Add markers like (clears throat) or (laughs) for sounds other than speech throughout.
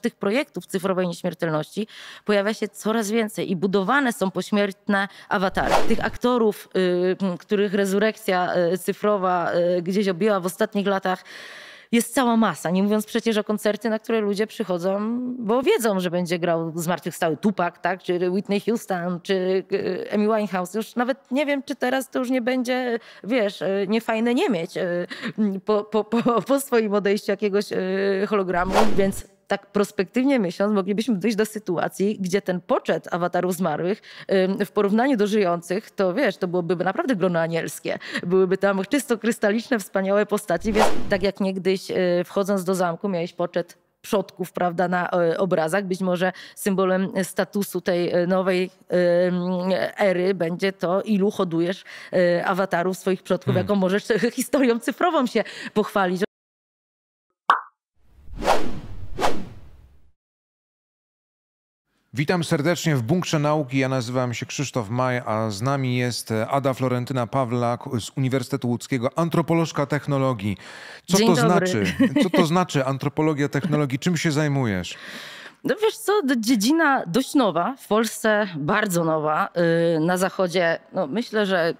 tych projektów cyfrowej nieśmiertelności pojawia się coraz więcej i budowane są pośmiertne awatary. Tych aktorów, y, których rezurekcja y, cyfrowa y, gdzieś objęła w ostatnich latach, jest cała masa. Nie mówiąc przecież o koncerty, na które ludzie przychodzą, bo wiedzą, że będzie grał zmartwychwstały Tupac, tak? czy Whitney Houston, czy Amy Winehouse. Już nawet nie wiem, czy teraz to już nie będzie, wiesz, niefajne nie mieć po, po, po, po swoim odejściu jakiegoś hologramu, więc tak prospektywnie myśląc, moglibyśmy dojść do sytuacji, gdzie ten poczet awatarów zmarłych w porównaniu do żyjących, to wiesz, to byłoby naprawdę grono anielskie. Byłyby tam czysto krystaliczne, wspaniałe postaci, więc tak jak niegdyś y, wchodząc do zamku miałeś poczet przodków prawda, na y, obrazach. Być może symbolem statusu tej y, nowej ery będzie to, ilu hodujesz awatarów swoich przodków, hmm. jaką możesz (laughs) historią cyfrową się pochwalić. Witam serdecznie w Bunkrze Nauki. Ja nazywam się Krzysztof Maj, a z nami jest e, Ada Florentyna Pawlak z Uniwersytetu Łódzkiego, antropolożka technologii. Co Dzień to dobry. znaczy? Co to znaczy antropologia technologii? Czym się zajmujesz? No wiesz co, dziedzina dość nowa, w Polsce bardzo nowa, y, na zachodzie no myślę, że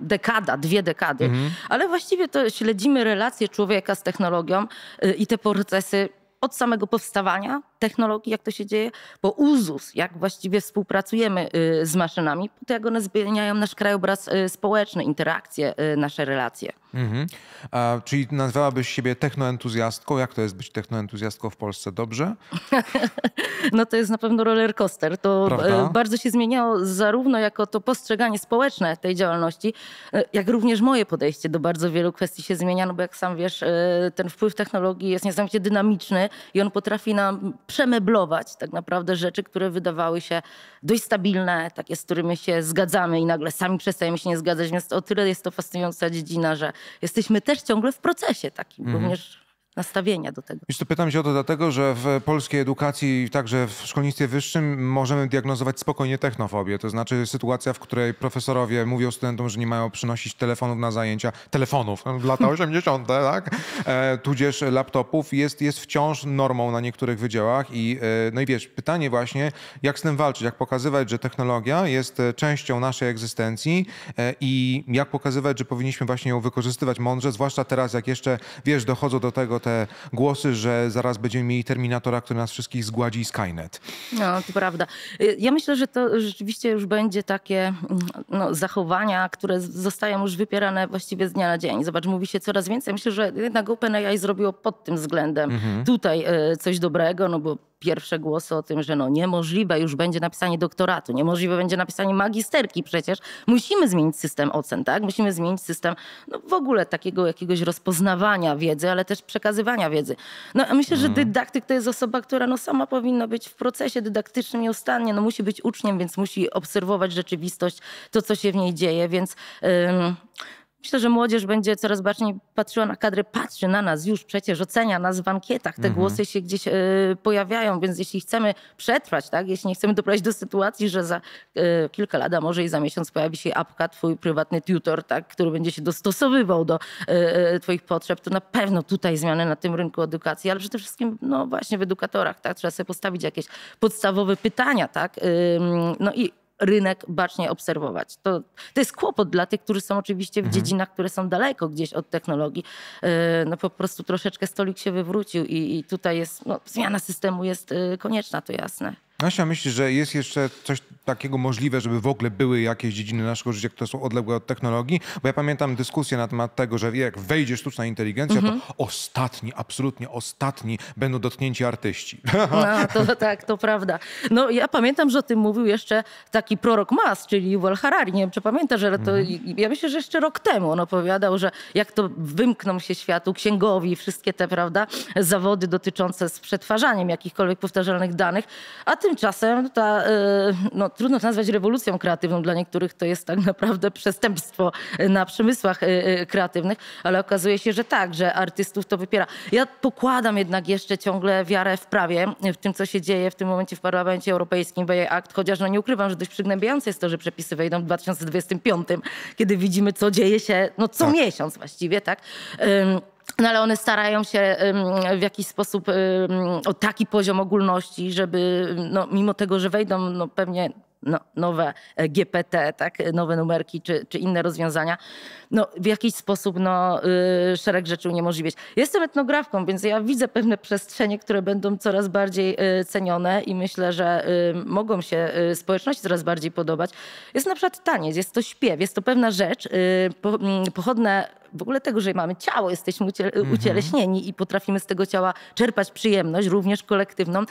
dekada, dwie dekady, mhm. ale właściwie to śledzimy relacje człowieka z technologią y, i te procesy od samego powstawania technologii, jak to się dzieje, bo uzus, jak właściwie współpracujemy y, z maszynami, to jak one zmieniają nasz krajobraz y, społeczny, interakcje, y, nasze relacje. Mhm. A, czyli nazwałabyś siebie technoentuzjastką. Jak to jest być technoentuzjastką w Polsce? Dobrze? (laughs) no to jest na pewno roller coaster. To e, Prawda? bardzo się zmieniało zarówno jako to postrzeganie społeczne tej działalności, e, jak również moje podejście do bardzo wielu kwestii się zmienia, no bo jak sam wiesz, e, ten wpływ technologii jest niesamowicie dynamiczny, i on potrafi nam przemeblować tak naprawdę rzeczy, które wydawały się dość stabilne, takie, z którymi się zgadzamy i nagle sami przestajemy się nie zgadzać. Więc o tyle jest to fascynująca dziedzina, że jesteśmy też ciągle w procesie takim, mhm. również nastawienia do tego. pytam się o to dlatego, że w polskiej edukacji, także w szkolnictwie wyższym możemy diagnozować spokojnie technofobię. To znaczy sytuacja, w której profesorowie mówią studentom, że nie mają przynosić telefonów na zajęcia. Telefonów, w no, lata 80., (laughs) tak? E, tudzież laptopów jest, jest wciąż normą na niektórych wydziałach i e, no i wiesz, pytanie właśnie, jak z tym walczyć, jak pokazywać, że technologia jest e, częścią naszej egzystencji e, i jak pokazywać, że powinniśmy właśnie ją wykorzystywać mądrze, zwłaszcza teraz, jak jeszcze, wiesz, dochodzą do tego te te głosy, że zaraz będziemy mieli Terminatora, który nas wszystkich zgładzi Skynet. No, to prawda. Ja myślę, że to rzeczywiście już będzie takie no, zachowania, które zostają już wypierane właściwie z dnia na dzień. Zobacz, mówi się coraz więcej. Myślę, że jednak OpenAI zrobiło pod tym względem mhm. tutaj e, coś dobrego, no bo pierwsze głosy o tym, że no niemożliwe już będzie napisanie doktoratu, niemożliwe będzie napisanie magisterki przecież. Musimy zmienić system ocen, tak? Musimy zmienić system no, w ogóle takiego jakiegoś rozpoznawania wiedzy, ale też przekazywania wiedzy. No a myślę, że mhm. dydaktyk to jest osoba, która no sama powinna być w procesie dydaktycznym nieustannie, no musi być uczniem, więc musi obserwować rzeczywistość, to co się w niej dzieje, więc... Myślę, że młodzież będzie coraz bardziej patrzyła na kadry, patrzy na nas już przecież, ocenia nas w ankietach, te mhm. głosy się gdzieś y, pojawiają, więc jeśli chcemy przetrwać, tak, jeśli nie chcemy doprowadzić do sytuacji, że za y, kilka lat, a może i za miesiąc pojawi się apka, twój prywatny tutor, tak, który będzie się dostosowywał do y, twoich potrzeb, to na pewno tutaj zmiany na tym rynku edukacji, ale przede wszystkim, no właśnie w edukatorach, tak, trzeba sobie postawić jakieś podstawowe pytania, tak, no i rynek bacznie obserwować. To, to jest kłopot dla tych, którzy są oczywiście w mhm. dziedzinach, które są daleko gdzieś od technologii. E, no po prostu troszeczkę stolik się wywrócił i, i tutaj jest, no, zmiana systemu jest e, konieczna, to jasne. Nasia myśli, że jest jeszcze coś takiego możliwe, żeby w ogóle były jakieś dziedziny naszego życia, które są odległe od technologii? Bo ja pamiętam dyskusję na temat tego, że jak wejdzie sztuczna inteligencja, mm -hmm. to mhm. ostatni, absolutnie ostatni będą dotknięci artyści. No, to (laughs) tak, to prawda. No ja pamiętam, że o tym mówił jeszcze taki prorok Mas, czyli Yuval Harari. Nie wiem, czy pamiętasz, ale to mm -hmm. ja myślę, że jeszcze rok temu on opowiadał, że jak to wymkną się światu księgowi, wszystkie te, prawda, zawody dotyczące z przetwarzaniem jakichkolwiek powtarzalnych danych, a ty tymczasem ta, y, no, trudno to nazwać rewolucją kreatywną, dla niektórych to jest tak naprawdę przestępstwo na przemysłach y, y, kreatywnych, ale okazuje się, że tak, że artystów to wypiera. Ja pokładam jednak jeszcze ciągle wiarę w prawie, w tym, co się dzieje w tym momencie w Parlamencie Europejskim, jej akt, chociaż no, nie ukrywam, że dość przygnębiające jest to, że przepisy wejdą w 2025, kiedy widzimy, co dzieje się no, co tak. miesiąc właściwie, tak? Um, no ale one starają się w jakiś sposób o taki poziom ogólności, żeby no, mimo tego, że wejdą no, pewnie no, nowe e, GPT, tak, nowe numerki czy, czy inne rozwiązania, no, w jakiś sposób no, y, szereg rzeczy uniemożliwić. Jestem etnografką, więc ja widzę pewne przestrzenie, które będą coraz bardziej y, cenione i myślę, że y, mogą się społeczności coraz bardziej podobać. Jest na przykład taniec, jest to śpiew, jest to pewna rzecz, mm, pochodne w ogóle tego, że mamy ciało, jesteśmy mhm. ucieleśnieni i potrafimy z tego ciała czerpać przyjemność, również kolektywną,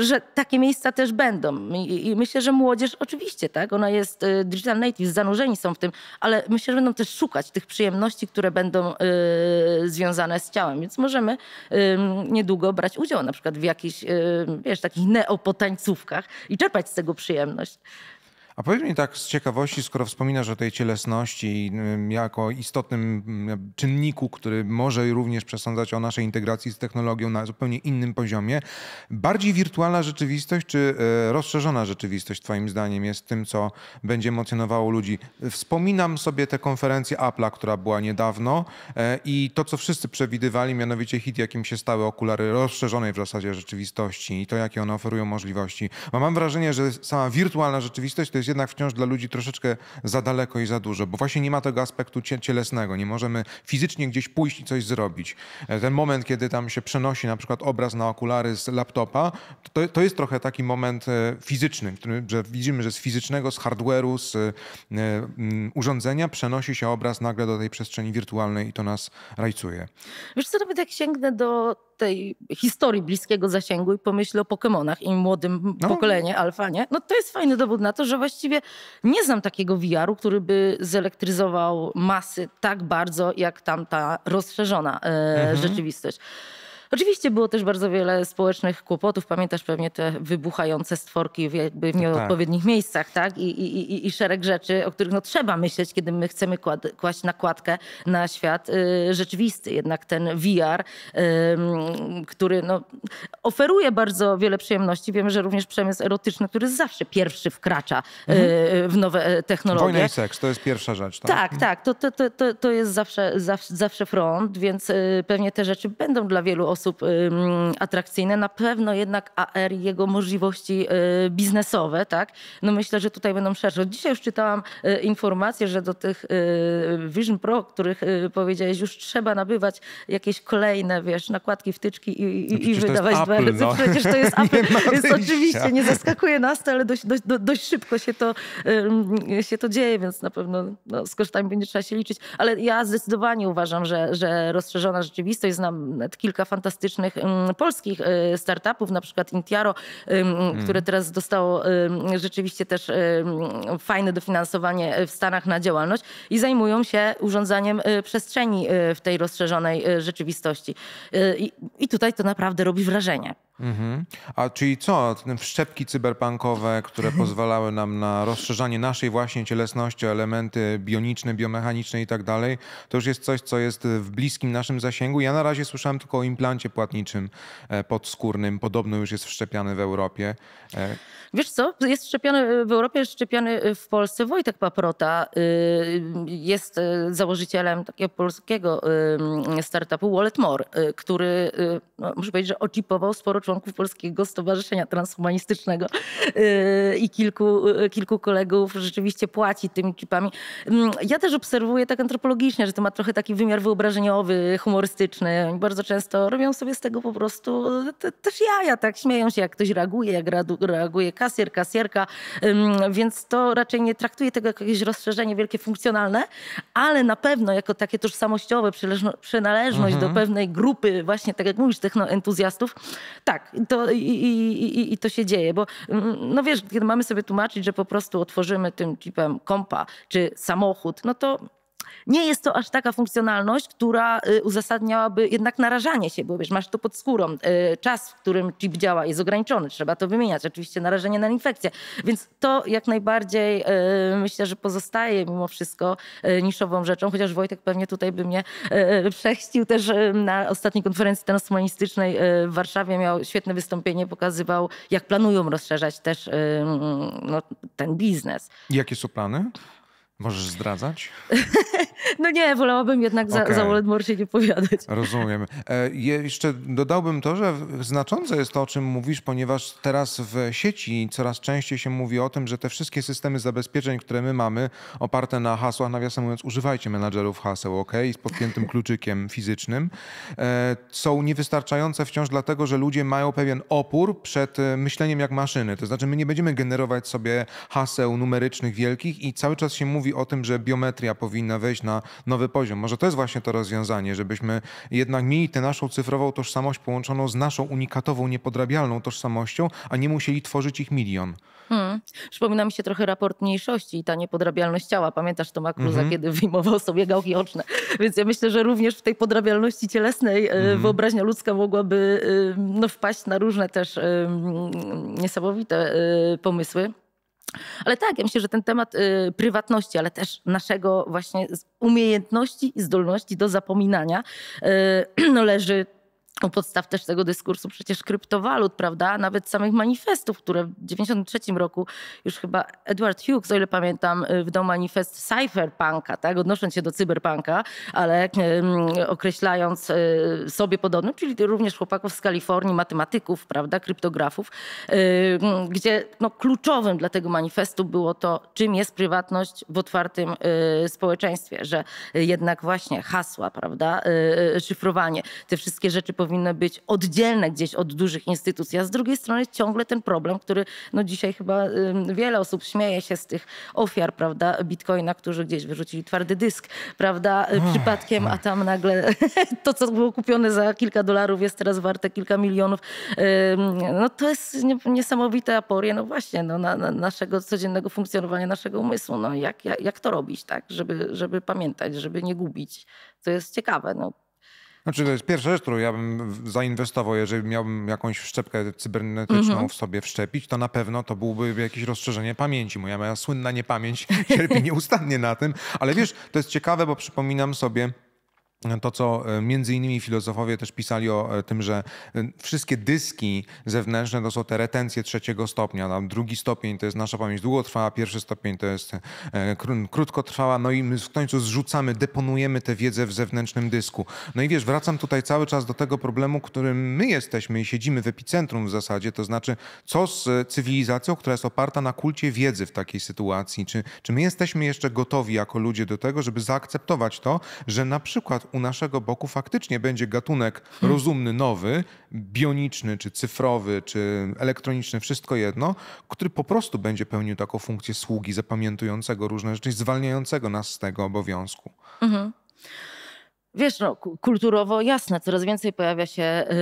że takie miejsca też będą. I, myślę, że młodzież oczywiście, tak, ona jest y, digital native, zanurzeni są w tym, ale myślę, że będą też szukać tych przyjemności, które będą y, związane z ciałem, więc możemy niedługo brać udział na przykład w jakichś, wiesz, takich neopotańcówkach i czerpać z tego przyjemność. A powiedz mi tak z ciekawości, skoro wspominasz o tej cielesności y, jako istotnym mm, czynniku, który może również przesądzać o naszej integracji z technologią na zupełnie innym poziomie, bardziej wirtualna rzeczywistość czy y, rozszerzona rzeczywistość Twoim zdaniem jest tym, co będzie emocjonowało ludzi? Wspominam sobie tę konferencję Apple'a, która była niedawno e, i to, co wszyscy przewidywali, mianowicie hit, jakim się stały okulary rozszerzonej w zasadzie rzeczywistości i to, jakie one oferują możliwości. Bo mam wrażenie, że sama wirtualna rzeczywistość to jest jednak wciąż dla ludzi troszeczkę za daleko i za dużo, bo właśnie nie ma tego aspektu cielesnego. Nie możemy fizycznie gdzieś pójść i coś zrobić. E, ten moment, kiedy tam się przenosi na przykład obraz na okulary z laptopa, to, to jest trochę taki moment e, fizyczny, który, że widzimy, że z fizycznego, z hardware'u, z e, mm, urządzenia przenosi się obraz nagle do tej przestrzeni wirtualnej i to nas rajcuje. Wiesz co, nawet jak sięgnę do tej historii bliskiego zasięgu i pomyślę o Pokemonach i młodym no. pokoleniu alfa, nie? No to jest fajny dowód na to, że właśnie właściwie nie znam takiego VR-u, który by zelektryzował masy tak bardzo, jak tam ta rozszerzona e, mhm. rzeczywistość. Oczywiście było też bardzo wiele społecznych kłopotów. Pamiętasz pewnie te wybuchające stworki w, jakby w no tak. nieodpowiednich tak. miejscach, tak? I, i, i, I szereg rzeczy, o których no, trzeba myśleć, kiedy my chcemy kład, kłaść nakładkę na świat y, rzeczywisty. Jednak ten VR, y, który no, oferuje bardzo wiele przyjemności. Wiem, że również przemysł erotyczny, który zawsze pierwszy wkracza y, mhm. w nowe e, technologie. Wojna i seks, to jest pierwsza rzecz, tak? Tak, tak. To, to, to, to jest zawsze, zawsze, zawsze front, więc y, pewnie te rzeczy będą dla wielu osób sposób atrakcyjne. Na pewno jednak AR i jego możliwości y, biznesowe, tak? No myślę, że tutaj będą szersze. Dzisiaj już czytałam y, informację, że do tych y, Vision Pro, których powiedziałeś, już trzeba nabywać jakieś kolejne, wiesz, nakładki, wtyczki i, i, i wydawać Apple, no. Przecież to jest Apple. No. (laughs) (laughs) Więc oczywiście nie zaskakuje nas to, ale dość, dość, dość szybko się to, się to dzieje, więc na pewno no, z kosztami będzie trzeba się liczyć. Ale ja zdecydowanie uważam, że, że rozszerzona rzeczywistość, znam kilka fantastycznych fantastycznych polskich e, startupów, na przykład Intiaro, mhm. które teraz dostało rzeczywiście też fajne dofinansowanie e, w Stanach na działalność i zajmują się urządzaniem e, przestrzeni w tej rozszerzonej rzeczywistości. I tutaj to naprawdę robi wrażenie. Mhm. A czyli co, wszczepki cyberpunkowe, które (laughs) pozwalały nam na rozszerzanie naszej właśnie cielesności, elementy bioniczne, biomechaniczne i tak dalej, to już jest coś, co jest w bliskim naszym zasięgu. Ja na razie słyszałem tylko o implancie płatniczym e, podskórnym, podobno już jest wszczepiany w Europie. E, Wiesz co, jest szczepiony e, w Europie, jest szczepiony w Polsce Wojtek Paprota, jest założycielem takiego polskiego startupu Wallet More, który, no, muszę powiedzieć, że oczipował sporo członków Polskiego Stowarzyszenia Transhumanistycznego y, i kilku, y, kilku kolegów rzeczywiście płaci tymi chipami. Mm, ja też obserwuję tak antropologicznie, że to ma trochę taki wymiar wyobrażeniowy, humorystyczny. Bardzo często robią sobie z tego po prostu też jaja, tak śmieją się, jak ktoś reaguje, jak reaguje kasjer, kasjerka, więc to raczej nie traktuje tego jako jakieś rozszerzenie wielkie funkcjonalne, ale na pewno jako takie tożsamościowe, przynależność mhm. do pewnej grupy właśnie, tak jak mówisz, technoentuzjastów. Tak, tak, to, i, i, i, i, to się dzieje, bo mm, no wiesz, kiedy mamy sobie tłumaczyć, że po prostu otworzymy tym typem kompa czy samochód, no to nie jest to aż taka funkcjonalność, która y, uzasadniałaby jednak narażanie się, bo wiesz, masz to pod skórą. Y, czas, w którym chip działa jest ograniczony, trzeba to wymieniać. Oczywiście narażenie na infekcję. Więc to jak najbardziej y, myślę, że pozostaje mimo wszystko niszową rzeczą, chociaż Wojtek pewnie tutaj by mnie przechścił też na ostatniej konferencji transhumanistycznej w Warszawie. Miał świetne wystąpienie, pokazywał jak planują rozszerzać też no, ten biznes. Jakie są plany? Możesz zdradzać? (laughs) No nie, wolałabym jednak okay. za, za Voldemort się nie powiadać. Rozumiem. E, jeszcze dodałbym to, że znaczące jest to, o czym mówisz, ponieważ teraz w sieci coraz częściej się mówi o tym, że te wszystkie systemy zabezpieczeń, które my mamy, oparte na hasłach, nawiasem mówiąc, używajcie menadżerów haseł, ok? z podpiętym kluczykiem fizycznym, e, są niewystarczające wciąż dlatego, że ludzie mają pewien opór przed e, myśleniem jak maszyny. To znaczy, my nie będziemy generować sobie haseł numerycznych wielkich i cały czas się mówi o tym, że biometria powinna wejść na na nowy poziom. Może to jest właśnie to rozwiązanie, żebyśmy jednak mieli tę naszą cyfrową tożsamość połączoną z naszą unikatową, niepodrabialną tożsamością, a nie musieli tworzyć ich milion. Hmm. Przypomina mi się trochę raport mniejszości i ta niepodrabialność ciała. Pamiętasz to Makruza, mm -hmm. kiedy wyjmował sobie gałki oczne. Więc ja myślę, że również w tej podrabialności cielesnej mm -hmm. wyobraźnia ludzka mogłaby e, no, wpaść na różne też niesamowite e, pomysły. Ale tak, ja myślę, że ten temat y, prywatności, ale też naszego właśnie umiejętności i zdolności do zapominania y, (clears throat) no, leży u podstaw też tego dyskursu przecież kryptowalut, prawda? Nawet samych manifestów, które w 1993 roku już chyba Edward Hughes, o ile pamiętam, y, wydał manifest cypherpunka, tak? odnosząc się do cyberpunka, ale y, mm, określając y, sobie podobnym, czyli również chłopaków z Kalifornii, matematyków, prawda, kryptografów, mm, gdzie no, kluczowym dla tego manifestu było to, czym jest prywatność w otwartym społeczeństwie, że jednak właśnie hasła, prawda, szyfrowanie, te wszystkie rzeczy powinny powinny być oddzielne gdzieś od dużych instytucji, a z drugiej strony ciągle ten problem, który no dzisiaj chyba wiele osób śmieje się z tych ofiar, prawda, bitcoina, którzy gdzieś wyrzucili twardy dysk, prawda, oh, przypadkiem, oh. a tam nagle (laughs) to, co było kupione za kilka dolarów jest teraz warte kilka milionów. No to jest niesamowite aporie, no właśnie, no, na, na naszego codziennego funkcjonowania naszego umysłu. No jak, jak, jak to robić, tak, żeby, żeby pamiętać, żeby nie gubić. To jest ciekawe, no znaczy, to jest pierwsza rzecz, którą ja bym zainwestował, jeżeli miałbym jakąś szczepkę cybernetyczną mm -hmm. w sobie wszczepić, to na pewno to byłoby jakieś rozszerzenie pamięci. Moja, moja słynna niepamięć (laughs) cierpi nieustannie na tym. Ale wiesz, to jest ciekawe, bo przypominam sobie to, co e, między innymi filozofowie też pisali o e, tym, że e, wszystkie dyski zewnętrzne to są te retencje trzeciego stopnia. Tam drugi stopień to jest nasza pamięć długotrwała, pierwszy stopień to jest krótkotrwała, no i my w końcu zrzucamy, deponujemy tę wiedzę w zewnętrznym dysku. No i wiesz, wracam tutaj cały czas do tego problemu, którym my jesteśmy i siedzimy w epicentrum w zasadzie, to znaczy co z cywilizacją, która jest oparta na kulcie wiedzy w takiej sytuacji? Czy, czy my jesteśmy jeszcze gotowi jako ludzie do tego, żeby zaakceptować to, że na przykład u naszego boku faktycznie będzie gatunek hmm. rozumny, nowy, bioniczny, czy cyfrowy, czy elektroniczny, wszystko jedno, który po prostu będzie pełnił taką funkcję sługi, zapamiętującego różne rzeczy, zwalniającego nas z tego obowiązku. Mhm. Wiesz, no, kulturowo jasne, coraz więcej pojawia się y,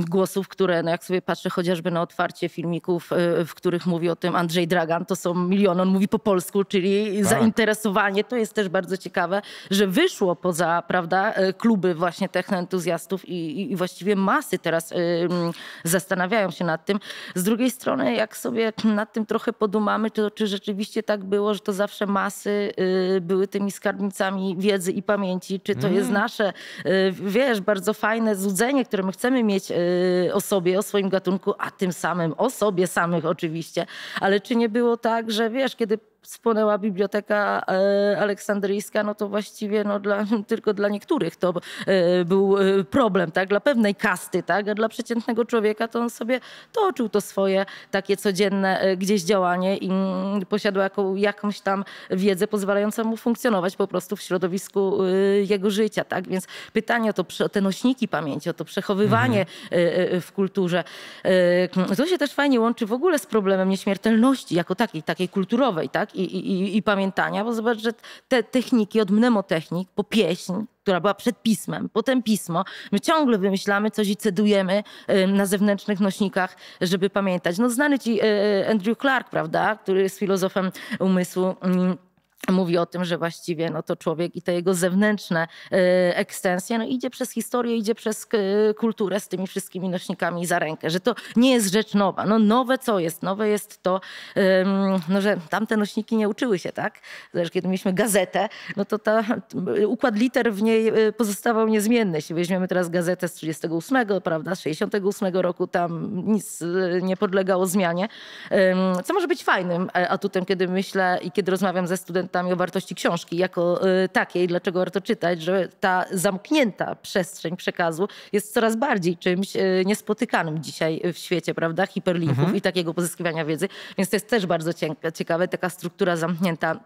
y, głosów, które, no, jak sobie patrzę chociażby na otwarcie filmików, y, w których mówi o tym Andrzej Dragan, to są miliony, on mówi po polsku, czyli tak. zainteresowanie, to jest też bardzo ciekawe, że wyszło poza, prawda, y, kluby właśnie technoentuzjastów i, i, i właściwie masy teraz y, zastanawiają się nad tym. Z drugiej strony, jak sobie nad tym trochę podumamy, to czy rzeczywiście tak było, że to zawsze masy y, były tymi skarbnicami wiedzy i pamięci, czy to mm. jest na nasze, y, wiesz, bardzo fajne złudzenie, które my chcemy mieć y, o sobie, o swoim gatunku, a tym samym o sobie samych oczywiście. Ale czy nie było tak, że wiesz, kiedy spłonęła Biblioteka e, Aleksandryjska, no to właściwie no dla, (laughs) tylko dla niektórych to e, był e, problem, tak? dla pewnej kasty, tak? a dla przeciętnego człowieka to on sobie toczył to swoje takie codzienne gdzieś działanie i mm, posiadał jaką, jakąś tam wiedzę pozwalającą mu funkcjonować po prostu w środowisku jego życia. Tak? Więc pytanie o, to, o te nośniki pamięci, o to przechowywanie mhm. w kulturze, to się też fajnie łączy w ogóle z problemem nieśmiertelności jako takiej, takiej kulturowej, tak? tak, i, i, i pamiętania, bo zobacz, że te techniki od mnemotechnik po pieśń, która była przed pismem, potem pismo. My ciągle wymyślamy coś i cedujemy na zewnętrznych nośnikach, żeby pamiętać. No znany ci e, e, Andrew Clark, prawda, który jest filozofem umysłu mm, mówi o tym, że właściwie no to człowiek i te jego zewnętrzne y, ekstensje no idzie przez historię, idzie przez y, kulturę z tymi wszystkimi nośnikami za rękę, że to nie jest rzecz nowa. No nowe co jest? Nowe jest to, no, że tamte nośniki nie uczyły się, tak? Zresztą kiedy mieliśmy gazetę, no to ta, układ liter w niej y, pozostawał niezmienny. Jeśli weźmiemy teraz gazetę z 38, prawda, z 68 roku, tam nic nie podlegało zmianie, co może być fajnym e, atutem, kiedy myślę i kiedy rozmawiam ze studentami, czytamy o wartości książki jako y, takiej, dlaczego warto czytać, że ta zamknięta przestrzeń przekazu jest coraz bardziej czymś y, niespotykanym dzisiaj w świecie, prawda, hiperlinków mhm. i takiego pozyskiwania wiedzy, więc to jest też bardzo ciekawe, taka struktura zamknięta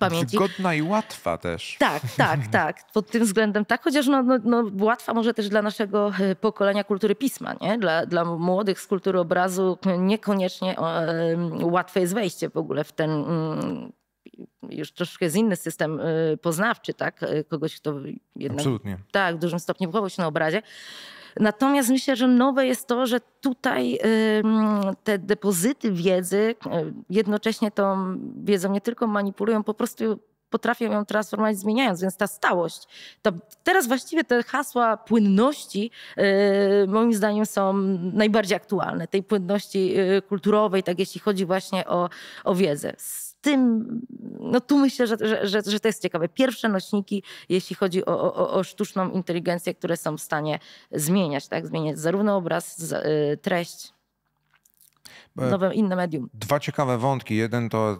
pamięci. Godna i łatwa też. Tak, tak, (laughs) tak. Pod tym względem tak, chociaż no, no, no, łatwa może też dla naszego y, pokolenia kultury pisma, nie? Dla, dla młodych z kultury obrazu niekoniecznie łatwe jest wejście w ogóle w ten mm, już troszkę jest inny system y, poznawczy, tak? Y, kogoś, kto jednak... Absolutnie. Tak, w dużym stopniu wychował się na obrazie. Natomiast myślę, że nowe jest to, że tutaj te depozyty wiedzy y, jednocześnie tą wiedzą nie tylko manipulują, po prostu potrafią ją transformować, zmieniając. Więc ta stałość, to teraz właściwie te hasła płynności y, moim zdaniem są najbardziej aktualne. Tej płynności y, kulturowej, tak jeśli chodzi właśnie o, o wiedzę tym, no tu myślę, że, że, że, że, to jest ciekawe. Pierwsze nośniki, jeśli chodzi o, o, o, sztuczną inteligencję, które są w stanie zmieniać, tak? Zmieniać zarówno obraz, y, treść. E, nowe, inne medium. Dwa ciekawe wątki. Jeden to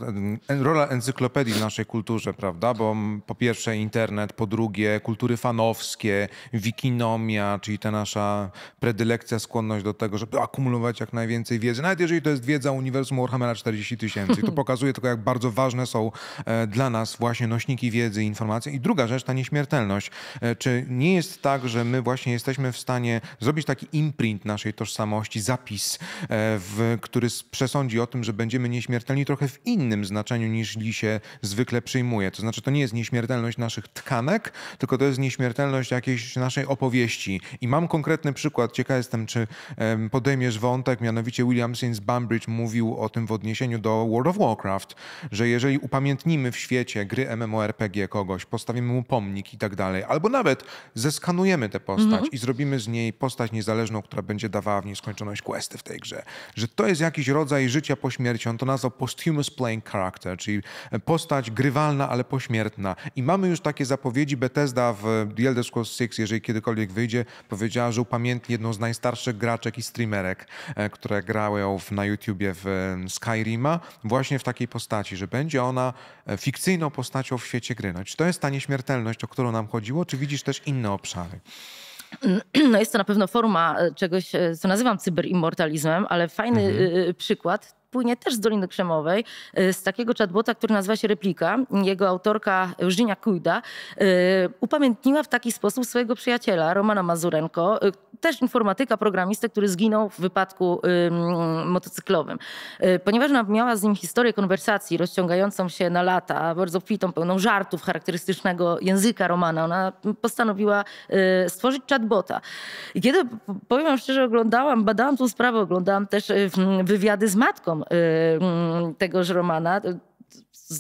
e, rola encyklopedii w naszej kulturze, prawda? Bo po pierwsze internet, po drugie kultury fanowskie, wikinomia, czyli ta nasza predylekcja, skłonność do tego, żeby akumulować jak najwięcej wiedzy. Nawet jeżeli to jest wiedza uniwersum Warhammera 40 tysięcy. To (laughs) pokazuje tylko, jak bardzo ważne są e, dla nas właśnie nośniki wiedzy, i informacje. I druga rzecz, ta nieśmiertelność. Czy nie jest tak, że my właśnie jesteśmy w stanie zrobić taki imprint naszej tożsamości, zapis, w który który przesądzi o tym, że będziemy nieśmiertelni trochę w innym znaczeniu niż li się zwykle przyjmuje. To znaczy, to nie jest nieśmiertelność naszych tkanek, tylko to jest nieśmiertelność jakiejś naszej opowieści. I mam konkretny przykład, ciekaw jestem, czy podejmiesz wątek, mianowicie William Sins Bambridge mówił o tym w odniesieniu do World of Warcraft, że jeżeli upamiętnimy w świecie gry MMORPG kogoś, postawimy mu pomnik i tak dalej, albo nawet zeskanujemy tę postać mm -hmm. i zrobimy z niej postać niezależną, która będzie dawała w nieskończoność questy w tej grze, że to jest jak jakiś rodzaj życia On to nazwał posthumous playing character, czyli postać grywalna, ale pośmiertna. I mamy już takie zapowiedzi. Bethesda w The Elder Scrolls jeżeli kiedykolwiek wyjdzie, powiedziała, że upamiętni jedną z najstarszych graczek i streamerek, e, które grały na YouTubie w e, Skyrima, właśnie w takiej postaci, że będzie ona e, fikcyjną postacią w świecie gry. No, czy to jest ta nieśmiertelność, o którą nam chodziło, czy widzisz też inne obszary? (clears throat) No jest to na pewno forma e, czegoś, e, co nazywam cyberimmortalizmem, ale fajny mhm. E, przykład płynie też z Doliny Krzemowej, y, z takiego chatbota, który nazywa się Replika. Jego autorka Eugenia Kujda y, upamiętniła w taki sposób swojego przyjaciela, Romana Mazurenko, y, też informatyka, programistę, który zginął w wypadku motocyklowym. Ponieważ miała z nim historię konwersacji rozciągającą się na lata, bardzo kwitą, pełną żartów, charakterystycznego języka Romana, ona postanowiła stworzyć chatbota. I kiedy, powiem szczerze, oglądałam, badałam tą sprawę, oglądałam też wywiady z matką tego y, mm, tegoż Romana,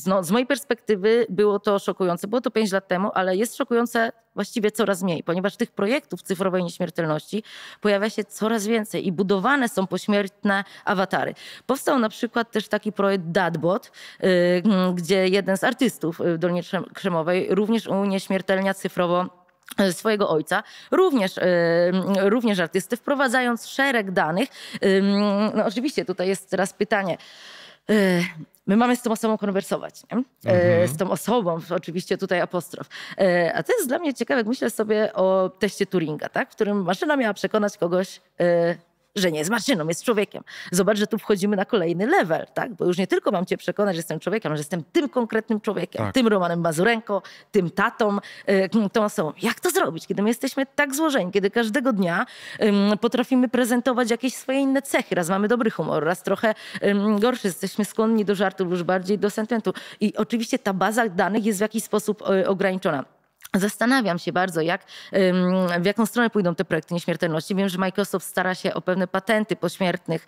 no, z mojej perspektywy było to szokujące. Było to 5 lat temu, ale jest szokujące właściwie coraz mniej, ponieważ tych projektów cyfrowej nieśmiertelności pojawia się coraz więcej i budowane są pośmiertne awatary. Powstał na przykład też taki projekt Dadbot, yy, gdzie jeden z artystów y, Dolnie Krzemowej również unieśmiertelnia cyfrowo E, swojego ojca, również, e, również artysty, wprowadzając szereg danych. E, no oczywiście tutaj jest teraz pytanie, my mamy z tą osobą konwersować, nie? Mhm. z tą osobą, oczywiście tutaj apostrof. A to jest dla mnie ciekawe, jak myślę sobie o teście Turinga, tak? w którym maszyna miała przekonać kogoś że nie jest maszyną, jest człowiekiem. Zobacz, że tu wchodzimy na kolejny level, tak? Bo już nie tylko mam cię przekonać, że jestem człowiekiem, że jestem tym konkretnym człowiekiem, tak. tym Romanem Mazurenko, tym tatą, y, tą osobą. Jak to zrobić, kiedy my jesteśmy tak złożeni, kiedy każdego dnia potrafimy prezentować jakieś swoje inne cechy. Raz mamy dobry humor, raz trochę gorszy. Jesteśmy skłonni do żartów, już bardziej do sentymentu. I oczywiście ta baza danych jest w jakiś sposób y, ograniczona. Zastanawiam się bardzo, jak, w jaką stronę pójdą te projekty nieśmiertelności. Wiem, że Microsoft stara się o pewne patenty pośmiertnych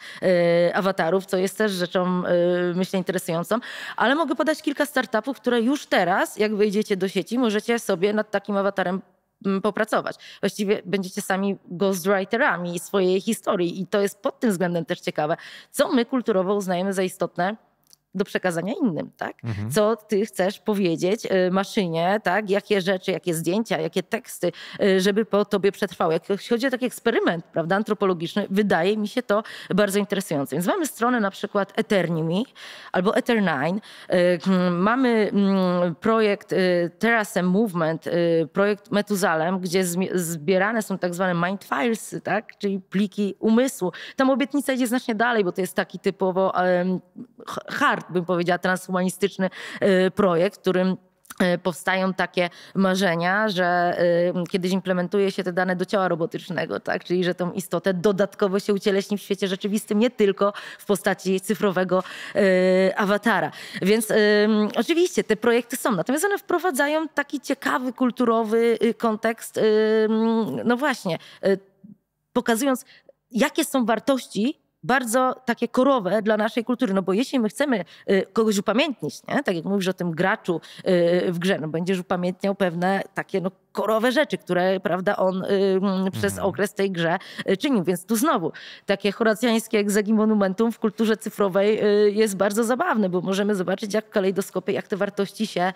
y, awatarów, co jest też rzeczą, y, myślę, interesującą. Ale mogę podać kilka startupów, które już teraz, jak wyjdziecie do sieci, możecie sobie nad takim awatarem mm, popracować. Właściwie będziecie sami ghostwriterami swojej historii i to jest pod tym względem też ciekawe, co my kulturowo uznajemy za istotne do przekazania innym, tak? Mhm. Co ty chcesz powiedzieć y, maszynie, tak? Jakie rzeczy, jakie zdjęcia, jakie teksty, y, żeby po tobie przetrwały. Jak chodzi o taki eksperyment, prawda, antropologiczny, wydaje mi się to bardzo interesujące. Więc mamy stronę na przykład Eternimi albo Eternine. Y, mm, mamy mm, projekt terrace Movement, projekt Metuzalem, gdzie zbierane są tak zwane mind files, tak? czyli pliki umysłu. Tam obietnica idzie znacznie dalej, bo to jest taki typowo hard tak bym powiedziała, transhumanistyczny e, projekt, którym e, powstają takie marzenia, że e, kiedyś implementuje się te dane do ciała robotycznego, tak? czyli że tą istotę dodatkowo się ucieleśni w świecie rzeczywistym, nie tylko w postaci cyfrowego y, awatara. Więc oczywiście te projekty są, natomiast one wprowadzają taki ciekawy, kulturowy kontekst, no właśnie, pokazując jakie są wartości bardzo takie korowe dla naszej kultury, no bo jeśli my chcemy y, kogoś upamiętnić, nie? tak jak mówisz o tym graczu y, w grze, no będziesz upamiętniał pewne takie no, korowe rzeczy, które prawda, on y, mm, przez mhm. okres tej grze czynił. Więc tu znowu takie horacjańskie egzegimonumentum w kulturze cyfrowej jest bardzo zabawne, bo możemy zobaczyć jak w jak te wartości się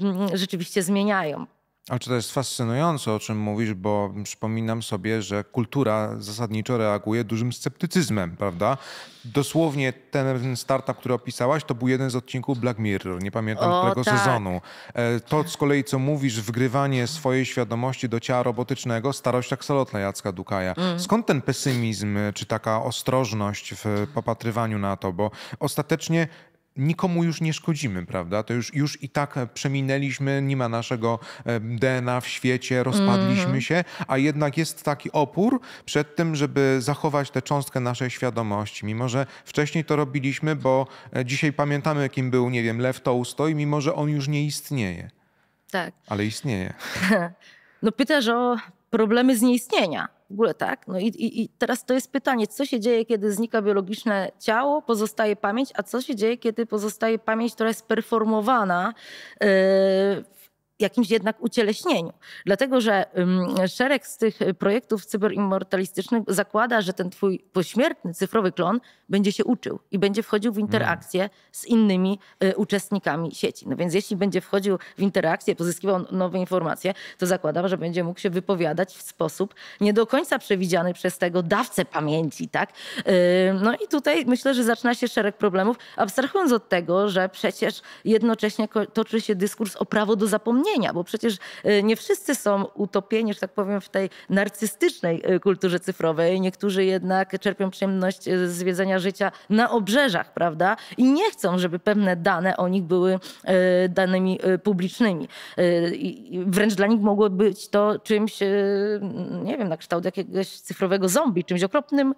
mm, rzeczywiście zmieniają. Ale czy to jest fascynujące, o czym mówisz, bo przypominam sobie, że kultura zasadniczo reaguje dużym sceptycyzmem, prawda? Dosłownie ten startup, który opisałaś, to był jeden z odcinków Black Mirror, nie pamiętam o, którego tak. sezonu. E, to z kolei, co mówisz, wgrywanie swojej świadomości do ciała robotycznego, starość aksolotna Jacka Dukaja. Mm. Skąd ten pesymizm, czy taka ostrożność w popatrywaniu na to? Bo ostatecznie nikomu już nie szkodzimy, prawda? To już, już i tak e, przeminęliśmy, nie ma naszego DNA w świecie, rozpadliśmy mm -hmm. się, a jednak jest taki opór przed tym, żeby zachować tę cząstkę naszej świadomości. Mimo, że wcześniej to robiliśmy, bo e, dzisiaj pamiętamy, kim był, nie wiem, Lew Tolstoj, mimo, że on już nie istnieje. Tak. Ale istnieje. (laughs) No pytasz o problemy z nieistnienia. W ogóle tak. No i, i, i teraz to jest pytanie, co się dzieje, kiedy znika biologiczne ciało, pozostaje pamięć, a co się dzieje, kiedy pozostaje pamięć, która jest performowana yy, jakimś jednak ucieleśnieniu. Dlatego, że szereg z tych y, projektów cyberimmortalistycznych zakłada, że ten twój pośmiertny cyfrowy klon będzie się uczył i będzie wchodził w hmm. interakcję z innymi y, uczestnikami sieci. No więc jeśli będzie wchodził w interakcję, pozyskiwał nowe informacje, to zakładam, że będzie mógł się wypowiadać w sposób nie do końca przewidziany przez tego dawcę pamięci, tak? Y, no i tutaj myślę, że zaczyna się szereg problemów, abstrahując od tego, że przecież jednocześnie toczy się dyskurs o prawo do zapomnienia bo przecież y, nie wszyscy są utopieni, że tak powiem, w tej narcystycznej y, kulturze cyfrowej. Niektórzy jednak czerpią przyjemność y, z zwiedzania życia na obrzeżach, prawda? I nie chcą, żeby pewne dane o nich były danymi publicznymi. Wręcz dla nich mogło być to czymś, nie wiem, na kształt jakiegoś cyfrowego zombie, czymś okropnym,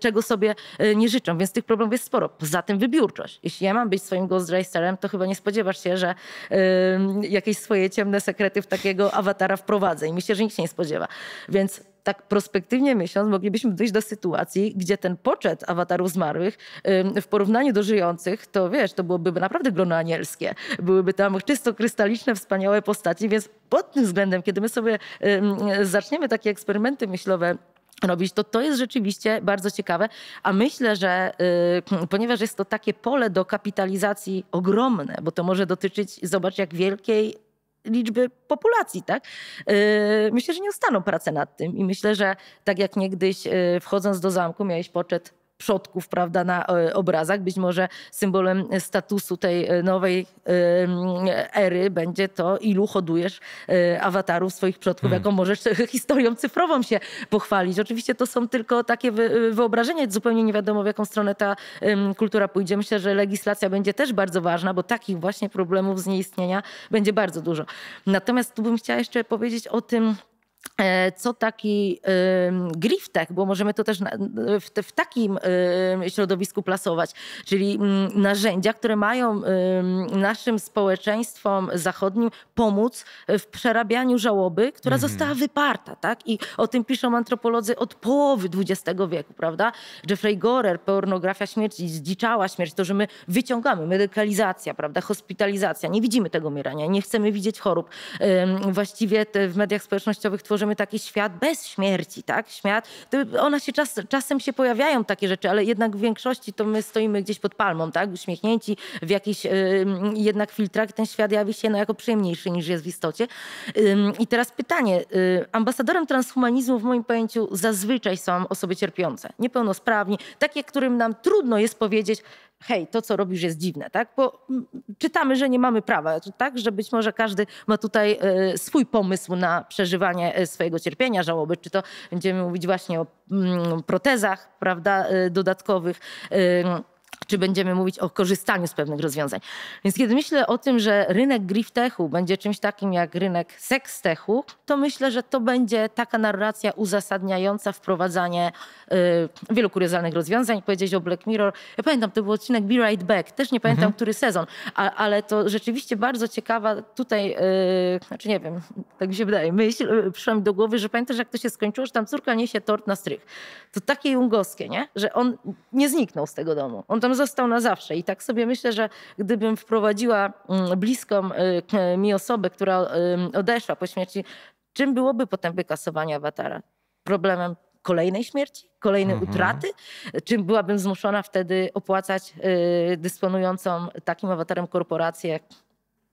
czego sobie nie życzą, więc tych problemów jest sporo. Poza tym wybiórczość. Jeśli ja mam być swoim ghostwriterem, to chyba nie spodziewasz się, że jakieś swoje ciemne sekrety w takiego awatara wprowadza i myślę, że nikt się nie spodziewa. Więc tak prospektywnie myśląc, moglibyśmy dojść do sytuacji, gdzie ten poczet awatarów zmarłych w porównaniu do żyjących, to wiesz, to byłoby naprawdę grono anielskie. Byłyby tam czysto krystaliczne, wspaniałe postaci, więc pod tym względem, kiedy my sobie zaczniemy takie eksperymenty myślowe robić, to to jest rzeczywiście bardzo ciekawe. A myślę, że y, ponieważ jest to takie pole do kapitalizacji ogromne, bo to może dotyczyć, zobacz, jak wielkiej liczby populacji, tak? Yy, myślę, że nie ustaną prace nad tym i myślę, że tak jak niegdyś yy, wchodząc do zamku miałeś poczet przodków prawda, na e, obrazach. Być może symbolem statusu tej e, nowej ery będzie to, ilu hodujesz e, awatarów swoich przodków, hmm. jaką możesz historią cyfrową się pochwalić. Oczywiście to są tylko takie wyobrażenia, zupełnie nie wiadomo w jaką stronę ta kultura pójdzie. Myślę, że legislacja będzie też bardzo ważna, bo takich właśnie problemów z nieistnienia będzie bardzo dużo. Natomiast tu bym chciała jeszcze powiedzieć o tym, E, co taki griftech, bo możemy to też w, takim środowisku plasować, czyli narzędzia, które mają naszym społeczeństwom zachodnim pomóc w przerabianiu żałoby, która mhm. została wyparta. Tak? I o tym piszą antropolodzy od połowy XX wieku, prawda? Jeffrey Gorer, pornografia śmierci, zdziczała śmierć, to, że my wyciągamy, medykalizacja, prawda? hospitalizacja, nie widzimy tego umierania, nie chcemy widzieć chorób. Właściwie w mediach społecznościowych tworzymy taki świat bez śmierci, tak? Świat, ona się czas, czasem się pojawiają takie rzeczy, ale jednak w większości to my stoimy gdzieś pod palmą, tak? Uśmiechnięci w jakichś y, jednak filtrach ten świat jawi się no, jako przyjemniejszy niż jest w istocie. I teraz pytanie. Y, ambasadorem transhumanizmu w moim pojęciu zazwyczaj są osoby cierpiące, niepełnosprawni, takie, którym nam trudno jest powiedzieć, hej, to co robisz jest dziwne, tak? Bo mm, czytamy, że nie mamy prawa, tak? Że być może każdy ma tutaj e, swój pomysł na przeżywanie e, swojego cierpienia, żałoby, czy to będziemy mówić właśnie o mm, protezach, prawda, e, dodatkowych, czy będziemy mówić o korzystaniu z pewnych rozwiązań. Więc kiedy myślę o tym, że rynek griftechu będzie czymś takim jak rynek sextechu, to myślę, że to będzie taka narracja uzasadniająca wprowadzanie y, wielu kuriozalnych rozwiązań. Powiedzieć o Black Mirror. Ja pamiętam, to był odcinek Be Right Back. Też nie pamiętam, mhm. który sezon, a, ale to rzeczywiście bardzo ciekawa tutaj, y, znaczy nie wiem, tak mi się wydaje, myśl y, przyszła mi do głowy, że pamiętasz, jak to się skończyło, że tam córka niesie tort na strych. To takie jungowskie, nie? Że on nie zniknął z tego domu. On tam tam został na zawsze. I tak sobie myślę, że gdybym wprowadziła mm, bliską y, mi osobę, która odeszła po śmierci, czym byłoby potem wykasowanie awatara? Problemem kolejnej śmierci, kolejnej mhm. utraty? Czym byłabym zmuszona wtedy opłacać y, dysponującą takim awatarem korporację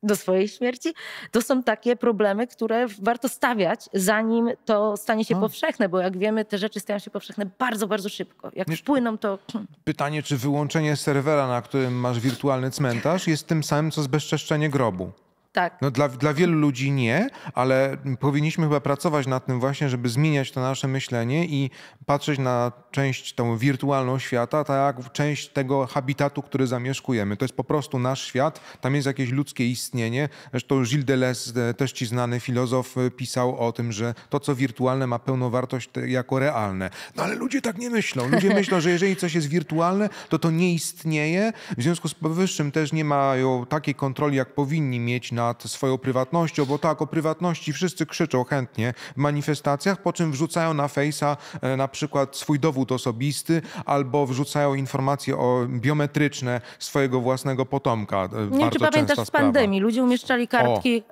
do swojej śmierci. To są takie problemy, które warto stawiać, zanim to stanie się no. powszechne, bo jak wiemy, te rzeczy stają się powszechne bardzo, bardzo szybko. Jak Wiesz, płyną, to. Pytanie, czy wyłączenie serwera, na którym masz wirtualny cmentarz, jest tym samym, co zbezczeszczenie grobu? Tak. No dla, dla wielu ludzi nie, ale powinniśmy chyba pracować nad tym właśnie, żeby zmieniać to nasze myślenie i patrzeć na część tą wirtualną świata, tak, część tego habitatu, który zamieszkujemy. To jest po prostu nasz świat, tam jest jakieś ludzkie istnienie. Zresztą Gilles Deleuze, e, też ci znany filozof, e, pisał o tym, że to, co wirtualne ma pełną wartość e, jako realne. No ale ludzie tak nie myślą. Ludzie (laughs) myślą, że jeżeli coś jest wirtualne, to to nie istnieje. W związku z powyższym też nie mają takiej kontroli, jak powinni mieć na nad swoją prywatnością, bo tak, o prywatności wszyscy krzyczą chętnie w manifestacjach, po czym wrzucają na fejsa e, na przykład swój dowód osobisty albo wrzucają informacje o biometryczne swojego własnego potomka. E, Nie wiem, czy pamiętasz z pandemii. Ludzie umieszczali kartki,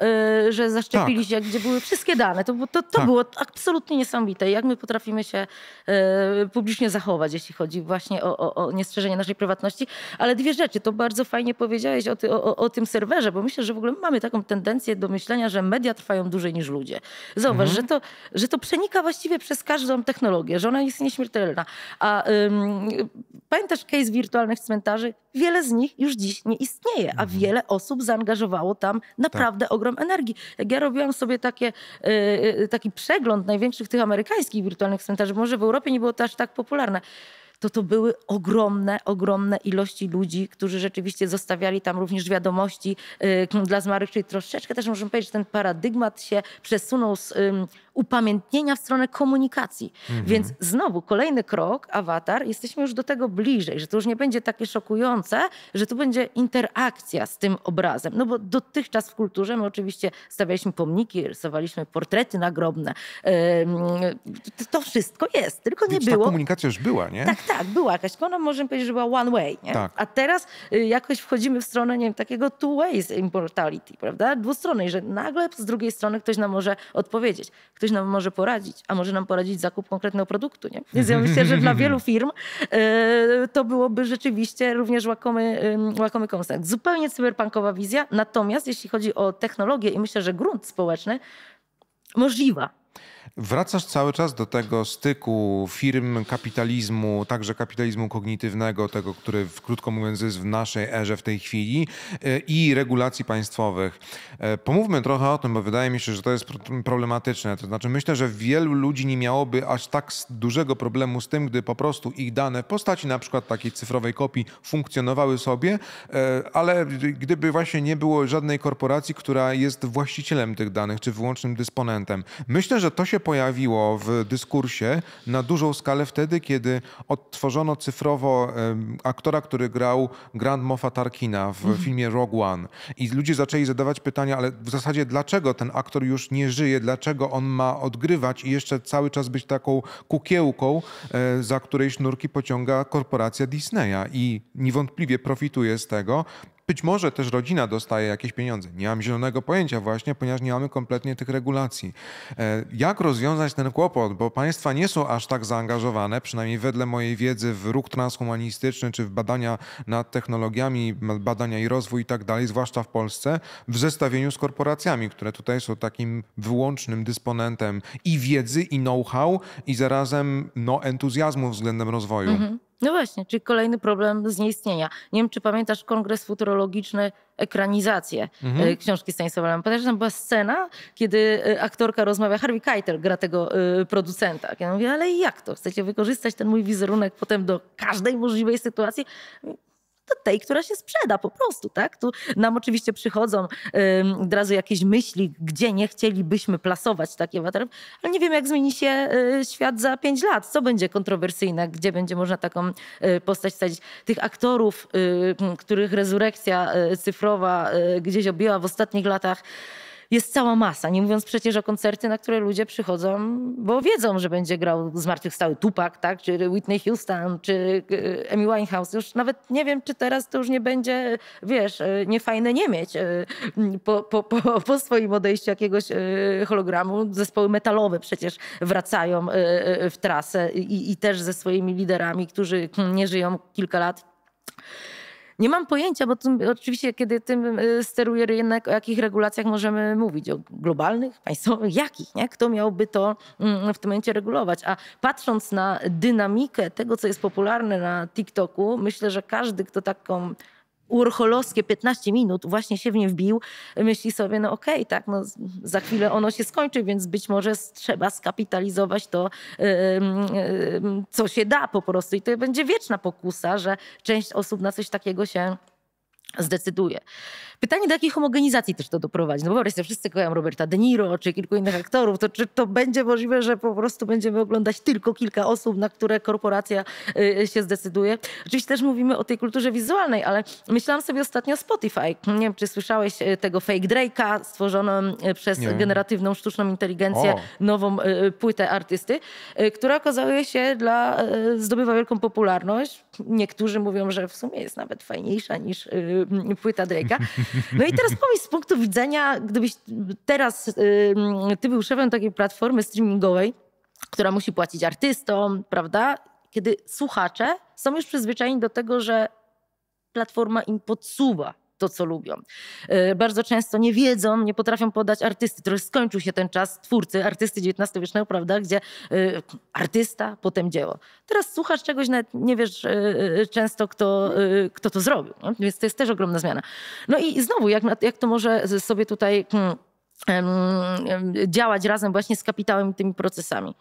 y, że zaszczepili tak. się, gdzie były wszystkie dane. To, to, to tak. było absolutnie niesamowite. Jak my potrafimy się y, publicznie zachować, jeśli chodzi właśnie o, o, o niestrzeżenie naszej prywatności. Ale dwie rzeczy. To bardzo fajnie powiedziałeś o, ty, o tym serwerze, bo myślę, że w ogóle mamy taką tendencję do myślenia, że media trwają dłużej niż ludzie. Zauważ, mhm. że, to, że to przenika właściwie przez każdą technologię, że ona jest nieśmiertelna. A um, pamiętasz case wirtualnych cmentarzy? Wiele z nich już dziś nie istnieje, a mhm. wiele osób zaangażowało tam naprawdę tak. ogrom energii. Jak ja robiłam sobie takie, y, y, taki przegląd największych tych amerykańskich wirtualnych cmentarzy, może w Europie nie było to aż tak popularne to to były ogromne, ogromne ilości ludzi, którzy rzeczywiście zostawiali tam również wiadomości y, dla zmarłych, czyli troszeczkę też możemy powiedzieć, że ten paradygmat się przesunął z upamiętnienia w stronę komunikacji. Mhm. Więc znowu kolejny krok, awatar, jesteśmy już do tego bliżej, że to już nie będzie takie szokujące, że to będzie interakcja z tym obrazem. No bo dotychczas w kulturze my oczywiście stawialiśmy pomniki, rysowaliśmy portrety nagrobne. To wszystko jest, tylko nie Wiecz, było. Ta komunikacja już była, nie? Tak, tak, była jakaś. Ona możemy powiedzieć, że była one way, nie? Tak. A teraz y, jakoś wchodzimy w stronę, nie wiem, takiego two way immortality, prawda? Dwustronnej, że nagle z drugiej strony ktoś nam może odpowiedzieć. Ktoś ktoś nam może poradzić, a może nam poradzić zakup konkretnego produktu. Nie? Więc ja myślę, że dla (laughs) wielu firm e, to byłoby rzeczywiście również łakomy, łakomy kąsek. Zupełnie cyberpunkowa wizja, natomiast jeśli chodzi o technologię i myślę, że grunt społeczny, możliwa Wracasz cały czas do tego styku firm, kapitalizmu, także kapitalizmu kognitywnego, tego, który w krótko mówiąc jest w naszej erze w tej chwili e, i regulacji państwowych. E, pomówmy trochę o tym, bo wydaje mi się, że to jest problematyczne. To znaczy myślę, że wielu ludzi nie miałoby aż tak dużego problemu z tym, gdy po prostu ich dane w postaci na przykład takiej cyfrowej kopii funkcjonowały sobie, e, ale gdyby właśnie nie było żadnej korporacji, która jest właścicielem tych danych czy wyłącznym dysponentem. Myślę, że to się pojawiło w dyskursie na dużą skalę wtedy, kiedy odtworzono cyfrowo aktora, który grał Grand Moffa Tarkina w mhm. filmie Rogue One. I ludzie zaczęli zadawać pytania, ale w zasadzie dlaczego ten aktor już nie żyje, dlaczego on ma odgrywać i jeszcze cały czas być taką kukiełką, e, za której sznurki pociąga korporacja Disneya. I niewątpliwie profituje z tego być może też rodzina dostaje jakieś pieniądze. Nie mam zielonego pojęcia właśnie, ponieważ nie mamy kompletnie tych regulacji. E, jak rozwiązać ten kłopot? Bo państwa nie są aż tak zaangażowane, przynajmniej wedle mojej wiedzy, w ruch transhumanistyczny czy w badania nad technologiami, badania i rozwój i tak dalej, zwłaszcza w Polsce, w zestawieniu z korporacjami, które tutaj są takim wyłącznym dysponentem i wiedzy, i know-how, i zarazem no, entuzjazmu względem rozwoju. Mhm. No właśnie, czyli kolejny problem znieistnienia. Nie wiem, czy pamiętasz kongres futurologiczny, ekranizację mhm. Y, książki Stanisława Lema. Pamiętasz, tam była scena, kiedy y, aktorka rozmawia, Harvey Keitel gra tego y, producenta. Ja mówię, ale jak to? Chcecie wykorzystać ten mój wizerunek potem do każdej możliwej sytuacji? do tej, która się sprzeda po prostu, tak? Tu nam oczywiście przychodzą um, od razu jakieś myśli, gdzie nie chcielibyśmy plasować takie avatarów, ale nie wiem, jak zmieni się y, świat za pięć lat, co będzie kontrowersyjne, gdzie będzie można taką y, postać wsadzić. Tych aktorów, y, których rezurekcja cyfrowa gdzieś objęła w ostatnich latach, jest cała masa. Nie mówiąc przecież o koncerty, na które ludzie przychodzą, bo wiedzą, że będzie grał zmartwychwstały Tupac, tak? czy Whitney Houston, czy e, Amy Winehouse. Już nawet nie wiem, czy teraz to już nie będzie, wiesz, e, niefajne nie mieć e, po, po, po, po swoim odejściu jakiegoś hologramu. Zespoły metalowe przecież wracają w trasę i, i też ze swoimi liderami, którzy hmm, nie żyją kilka lat. Nie mam pojęcia, bo tym, oczywiście, kiedy tym e, steruje rynek, o jakich regulacjach możemy mówić? O globalnych, państwowych, jakich? Nie? Kto miałby to mm, w tym momencie regulować? A patrząc na dynamikę tego, co jest popularne na TikToku, myślę, że każdy, kto taką urcholowskie 15 minut właśnie się w nie wbił, myśli sobie, no okej, okay, tak, no za chwilę ono się skończy, więc być może trzeba skapitalizować to, y, y, y, co się da po prostu. I to będzie wieczna pokusa, że część osób na coś takiego się zdecyduje. Pytanie, do jakiej homogenizacji też to doprowadzi? No bo wreszcie wszyscy kojarzą Roberta De Niro czy kilku innych aktorów. To czy to będzie możliwe, że po prostu będziemy oglądać tylko kilka osób, na które korporacja y, się zdecyduje? Oczywiście też mówimy o tej kulturze wizualnej, ale myślałam sobie ostatnio o Spotify. Nie wiem, czy słyszałeś y, tego fake Drake'a stworzoną y, przez Nie. generatywną sztuczną inteligencję o. nową płytę artysty, która okazuje się dla, zdobywa wielką popularność. Niektórzy mówią, że w sumie jest nawet fajniejsza niż płyta Drake'a. (laughs) No i teraz powiedz z punktu widzenia, gdybyś teraz, ty był szefem takiej platformy streamingowej, która musi płacić artystom, prawda? Kiedy słuchacze są już przyzwyczajeni do tego, że platforma im podsuwa to, co lubią. E, bardzo często nie wiedzą, nie potrafią podać artysty. Trochę skończył się ten czas twórcy, artysty XIX-wiecznego, prawda, gdzie e, artysta, potem dzieło. Teraz słuchasz czegoś, nawet nie wiesz e, często, kto, kto to zrobił. Więc to jest też ogromna zmiana. No i znowu, jak, jak to może sobie tutaj... Hmm, działać razem właśnie z kapitałem i tymi procesami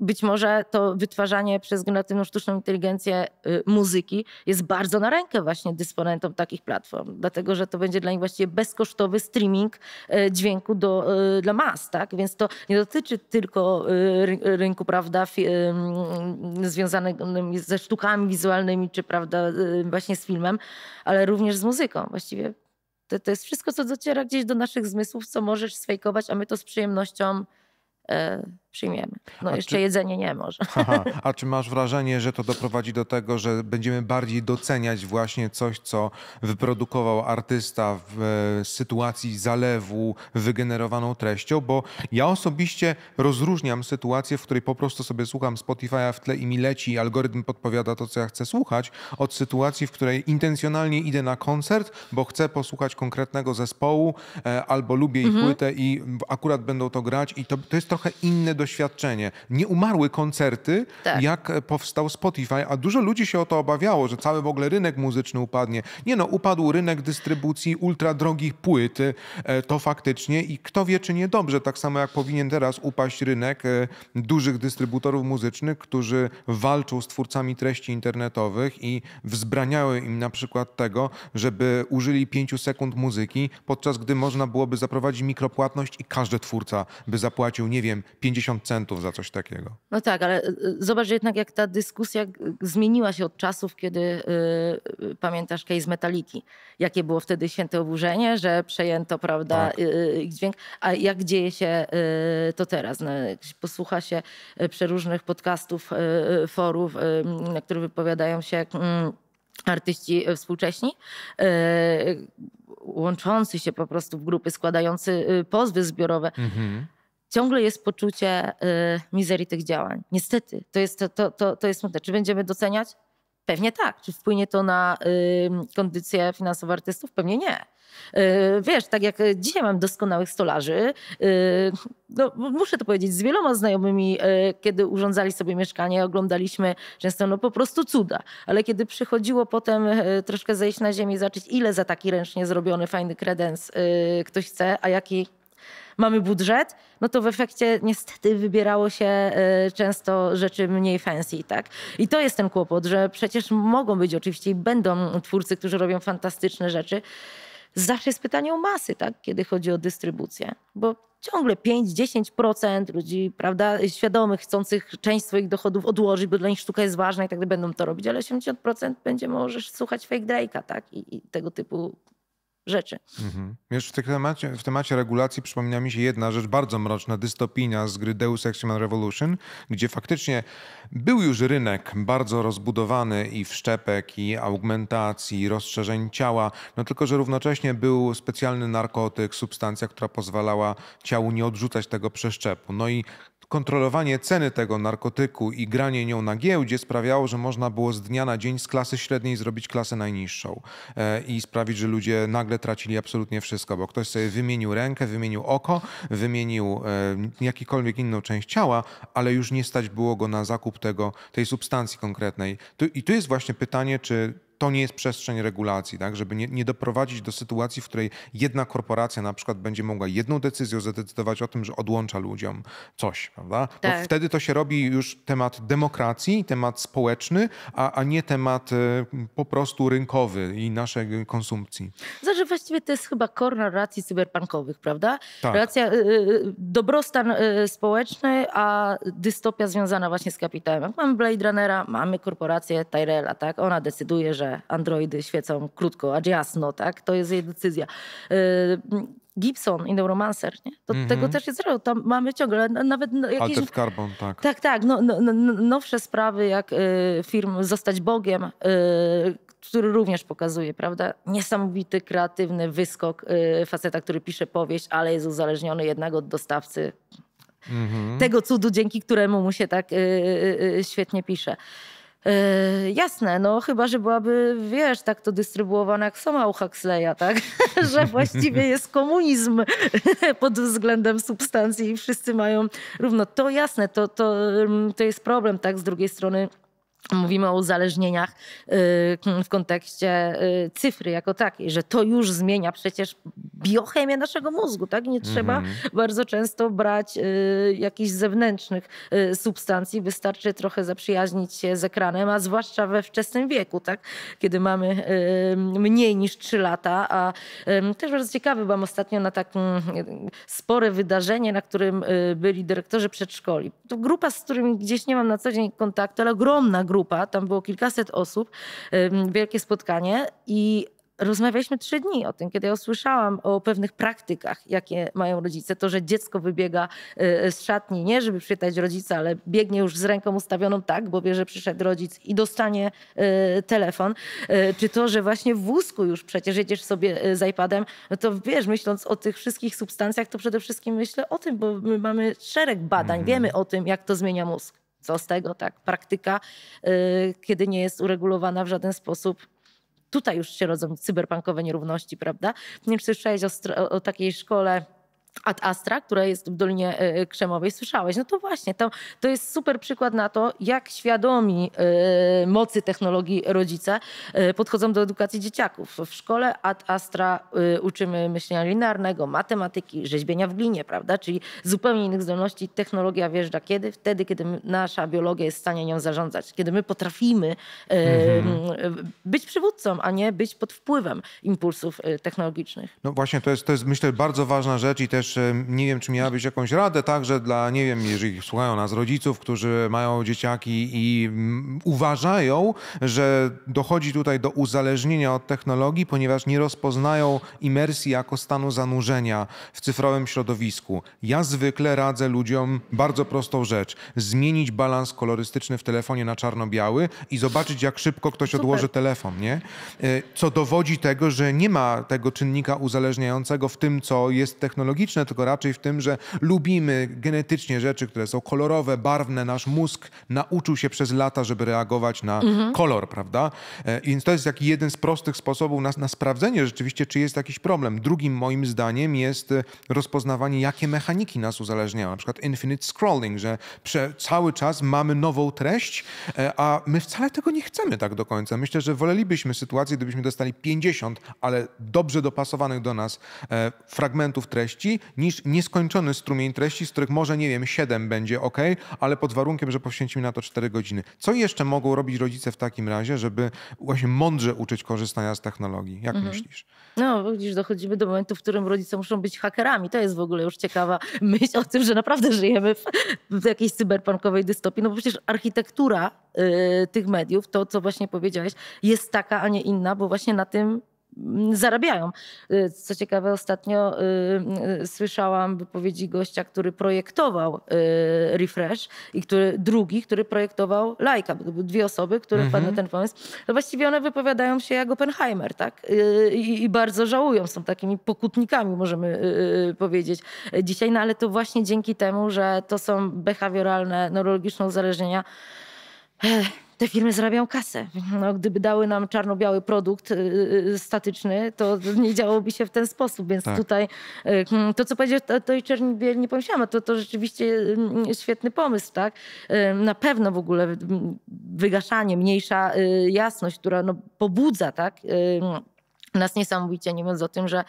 być może to wytwarzanie przez generatywną sztuczną inteligencję y, muzyki jest bardzo na rękę właśnie dysponentom takich platform, dlatego że to będzie dla nich właściwie bezkosztowy streaming y, dźwięku do, y, dla mas, tak? Więc to nie dotyczy tylko rynku, prawda, związanego ze sztukami wizualnymi, czy prawda, właśnie z filmem, ale również z muzyką. Właściwie to, to jest wszystko, co dociera gdzieś do naszych zmysłów, co możesz sfejkować, a my to z przyjemnością przyjmiemy. No a jeszcze czy... jedzenie nie może. (laughs) Aha. A czy masz wrażenie, że to doprowadzi do tego, że będziemy bardziej doceniać właśnie coś, co wyprodukował artysta w e, sytuacji zalewu wygenerowaną treścią? Bo ja osobiście rozróżniam sytuację, w której po prostu sobie słucham Spotify'a w tle i mi leci i algorytm podpowiada to, co ja chcę słuchać, od sytuacji, w której intencjonalnie idę na koncert, bo chcę posłuchać konkretnego zespołu e, albo lubię ich mhm. płytę i akurat będą to grać i to, to jest trochę inne doświadczenie doświadczenie. Nie umarły koncerty, tak. jak e, powstał Spotify, a dużo ludzi się o to obawiało, że cały w ogóle rynek muzyczny upadnie. Nie no, upadł rynek dystrybucji ultradrogich płyt, e, to faktycznie i kto wie, czy nie dobrze, tak samo jak powinien teraz upaść rynek e, dużych dystrybutorów muzycznych, którzy walczą z twórcami treści internetowych i wzbraniały im na przykład tego, żeby użyli pięciu sekund muzyki, podczas gdy można byłoby zaprowadzić mikropłatność i każdy twórca by zapłacił, nie wiem, 50 50 centów za coś takiego. No tak, ale y, y, zobacz jednak, jak ta dyskusja y, zmieniła się od czasów, kiedy pamiętasz case Metaliki. Jakie było wtedy święte oburzenie, że przejęto, prawda, tak. ich dźwięk. A jak dzieje się to teraz? No, posłucha się przeróżnych podcastów, forów, na których wypowiadają się mm, artyści współcześni, łączący się po prostu w grupy, składający pozwy zbiorowe. Mhm ciągle jest poczucie y, mizerii tych działań. Niestety, to jest, to, to, to, to jest smutne. Czy będziemy doceniać? Pewnie tak. Czy wpłynie to na y, kondycję finansową artystów? Pewnie nie. Y, wiesz, tak jak dzisiaj mam doskonałych stolarzy, y, no, muszę to powiedzieć, z wieloma znajomymi, y, kiedy urządzali sobie mieszkanie, oglądaliśmy często no, po prostu cuda. Ale kiedy przychodziło potem y, troszkę zejść na ziemię i zobaczyć, ile za taki ręcznie zrobiony fajny kredens y, ktoś chce, a jaki mamy budżet, no to w efekcie niestety wybierało się y, często rzeczy mniej fancy, tak? I to jest ten kłopot, że przecież mogą być oczywiście i będą twórcy, którzy robią fantastyczne rzeczy. Zawsze jest pytanie o masy, tak? Kiedy chodzi o dystrybucję, bo ciągle 5-10% ludzi, prawda, świadomych, chcących część swoich dochodów odłożyć, bo dla nich sztuka jest ważna i tak będą to robić, ale 80% będzie możesz słuchać fake Drake'a, tak? I, I, tego typu rzeczy. Mhm. w temacie, w temacie regulacji przypomina mi się jedna rzecz bardzo mroczna, dystopijna z gry Deus Ex Human Revolution, gdzie faktycznie był już rynek bardzo rozbudowany i wszczepek, i augmentacji, rozszerzeń ciała, no tylko, że równocześnie był specjalny narkotyk, substancja, która pozwalała ciału nie odrzucać tego przeszczepu. No i Kontrolowanie ceny tego narkotyku i granie nią na giełdzie sprawiało, że można było z dnia na dzień z klasy średniej zrobić klasę najniższą e, i sprawić, że ludzie nagle tracili absolutnie wszystko, bo ktoś sobie wymienił rękę, wymienił oko, wymienił e, jakikolwiek inną część ciała, ale już nie stać było go na zakup tego, tej substancji konkretnej. I tu jest właśnie pytanie, czy to nie jest przestrzeń regulacji, tak? żeby nie, nie doprowadzić do sytuacji, w której jedna korporacja na przykład będzie mogła jedną decyzją zadecydować o tym, że odłącza ludziom coś, prawda? Tak. Bo wtedy to się robi już temat demokracji, temat społeczny, a, a nie temat e, po prostu rynkowy i naszej konsumpcji. Znaczy właściwie to jest chyba korna racji cyberpunkowych, prawda? Tak. Racja, y, e, e, dobrostan y, społeczny, a dystopia związana właśnie z kapitałem. Jak mamy Blade Runnera, mamy korporację Tyrella, tak? Ona decyduje, że androidy świecą krótko, a jasno, tak? To jest jej decyzja. Y, Gibson i Neuromancer, nie? To mm -hmm. tego też jest zero. Tam mamy ciągle nawet no, jakieś... Carbon, tak. Tak, tak. No, no, no, no nowsze sprawy jak y, firm Zostać Bogiem, y, który również pokazuje, prawda? Niesamowity, kreatywny wyskok y, faceta, który pisze powieść, ale jest uzależniony jednak od dostawcy mm -hmm. tego cudu, dzięki któremu mu się tak y, y, y świetnie pisze. Yy, jasne, no chyba, że byłaby, wiesz, tak to dystrybuowana jak sama u Huxleya, tak? (laughs) że właściwie jest komunizm (laughs) pod względem substancji i wszyscy mają równo. To jasne, to, to, mm, to jest problem, tak? Z drugiej strony mówimy o uzależnieniach yy, w kontekście yy, cyfry jako takiej, że to już zmienia przecież biochemię naszego mózgu, tak? Nie trzeba mhm. bardzo często brać y, jakichś zewnętrznych y, substancji, wystarczy trochę zaprzyjaźnić się z ekranem, a zwłaszcza we wczesnym wieku, tak? Kiedy mamy y, mniej niż 3 lata, a też bardzo ciekawy byłam ostatnio na takim y, spore wydarzenie, na którym y, byli dyrektorzy przedszkoli. To grupa, z którymi gdzieś nie mam na co dzień kontaktu, ale ogromna grupa, tam było kilkaset osób, wielkie spotkanie i rozmawialiśmy trzy dni o tym, kiedy ja usłyszałam o pewnych praktykach, jakie mają rodzice. To, że dziecko wybiega y, z szatni, nie żeby przywitać rodzica, ale biegnie już z ręką ustawioną tak, bo wie, że przyszedł rodzic i dostanie y, telefon. Y, czy to, że właśnie w wózku już przecież jedziesz sobie z iPadem, no to wiesz, myśląc o tych wszystkich substancjach, to przede wszystkim myślę o tym, bo my mamy szereg badań, mhm. wiemy o tym, jak to zmienia mózg. Co z tego, tak? Praktyka, kiedy nie jest uregulowana w żaden sposób, tutaj już się rodzą cyberpunkowe nierówności, prawda? Nie wiem, czy słyszałeś o, o takiej szkole Ad Astra, która jest w Dolinie e, e, Krzemowej, słyszałeś. No to właśnie, to, to jest super przykład na to, jak świadomi y, mocy technologii rodzice y, podchodzą do edukacji dzieciaków. W szkole Ad Astra y, uczymy myślenia linearnego, matematyki, rzeźbienia w glinie, prawda? Czyli zupełnie innych zdolności. Technologia wjeżdża kiedy? Wtedy, kiedy nasza biologia jest w stanie nią zarządzać. Kiedy my potrafimy mhm. być przywódcą, a nie być pod wpływem impulsów technologicznych. No właśnie, to jest, to jest myślę bardzo ważna rzecz i też też nie wiem, czy miałabyś jakąś radę także dla, nie wiem, jeżeli słuchają nas rodziców, którzy mają dzieciaki i mm, uważają, że dochodzi tutaj do uzależnienia od technologii, ponieważ nie rozpoznają imersji jako stanu zanurzenia w cyfrowym środowisku. Ja zwykle radzę ludziom bardzo prostą rzecz. Zmienić balans kolorystyczny w telefonie na czarno-biały i zobaczyć, jak szybko ktoś Super. odłoży telefon, nie? E, co dowodzi tego, że nie ma tego czynnika uzależniającego w tym, co jest technologiczne, chemiczne, tylko raczej w tym, że lubimy genetycznie rzeczy, które są kolorowe, barwne. Nasz mózg nauczył się przez lata, żeby reagować na mhm. kolor, prawda? E, więc to jest taki jeden z prostych sposobów na, na sprawdzenie rzeczywiście, czy jest jakiś problem. Drugim moim zdaniem jest e, rozpoznawanie, jakie mechaniki nas uzależniają. Na przykład infinite scrolling, że cały czas mamy nową treść, e, a my wcale tego nie chcemy tak do końca. Myślę, że wolelibyśmy sytuację, gdybyśmy dostali 50, ale dobrze dopasowanych do nas fragmentów treści, niż nieskończony strumień treści, z których może, nie wiem, 7 będzie ok, ale pod warunkiem, że poświęcimy na to 4 godziny. Co jeszcze mogą robić rodzice w takim razie, żeby właśnie mądrze uczyć korzystania z technologii? Jak mhm. myślisz? No, widzisz, dochodzimy do momentu, w którym rodzice muszą być hakerami. To jest w ogóle już ciekawa (laughs) myśl o tym, że naprawdę żyjemy w, w jakiejś cyberpunkowej dystopii. No bo przecież architektura y, tych mediów, to co właśnie powiedziałeś, jest taka, a nie inna, bo właśnie na tym zarabiają. Y, co ciekawe, ostatnio y, y, słyszałam wypowiedzi gościa, który projektował Refresh i który, drugi, który projektował Lajka. To były dwie osoby, które mm na ten pomysł. No właściwie one wypowiadają się jak Oppenheimer, tak? I bardzo żałują, są takimi pokutnikami, możemy powiedzieć dzisiaj, no ale to właśnie dzięki temu, że to są behawioralne, neurologiczne uzależnienia te firmy zarabiają kasę. No, gdyby dały nam czarno-biały produkt yy, statyczny, to nie działoby się w ten sposób. Więc tak. tutaj yy, to, co powiedział, to, to i Czernibiel nie pomyślałam, a no to, to rzeczywiście yy, świetny pomysł. Tak? Na pewno w ogóle wygaszanie, mniejsza y, jasność, która no, pobudza tak? nas niesamowicie, nie mówiąc o tym, że